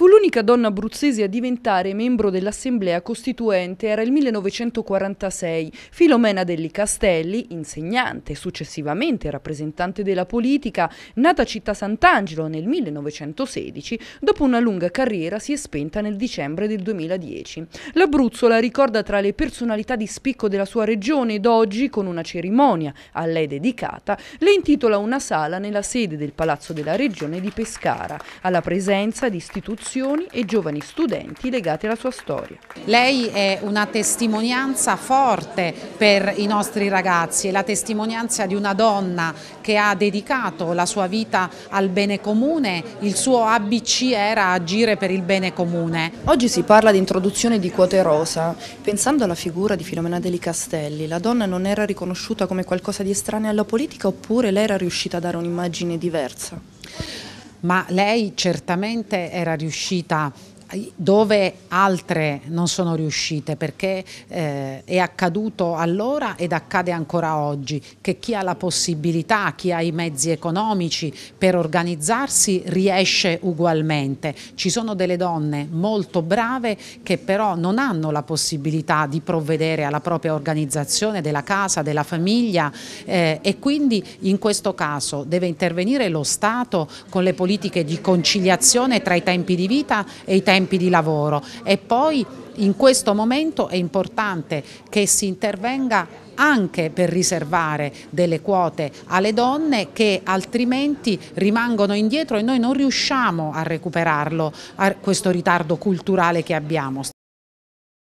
Fu l'unica donna abruzzese a diventare membro dell'Assemblea Costituente, era il 1946. Filomena Delli Castelli, insegnante, successivamente rappresentante della politica, nata a Città Sant'Angelo nel 1916, dopo una lunga carriera si è spenta nel dicembre del 2010. L'Abruzzo la ricorda tra le personalità di spicco della sua regione ed oggi, con una cerimonia a lei dedicata, le intitola una sala nella sede del Palazzo della Regione di Pescara, alla presenza di istituzioni emozioni e giovani studenti legati alla sua storia. Lei è una testimonianza forte per i nostri ragazzi, è la testimonianza di una donna che ha dedicato la sua vita al bene comune, il suo ABC era agire per il bene comune. Oggi si parla di introduzione di quote rosa, pensando alla figura di Filomena Deli Castelli, la donna non era riconosciuta come qualcosa di estraneo alla politica oppure lei era riuscita a dare un'immagine diversa? ma lei certamente era riuscita dove altre non sono riuscite perché eh, è accaduto allora ed accade ancora oggi che chi ha la possibilità, chi ha i mezzi economici per organizzarsi riesce ugualmente. Ci sono delle donne molto brave che però non hanno la possibilità di provvedere alla propria organizzazione della casa, della famiglia eh, e quindi in questo caso deve intervenire lo Stato con le politiche di conciliazione tra i tempi di vita e i tempi tempi di lavoro e poi in questo momento è importante che si intervenga anche per riservare delle quote alle donne che altrimenti rimangono indietro e noi non riusciamo a recuperarlo, a questo ritardo culturale che abbiamo.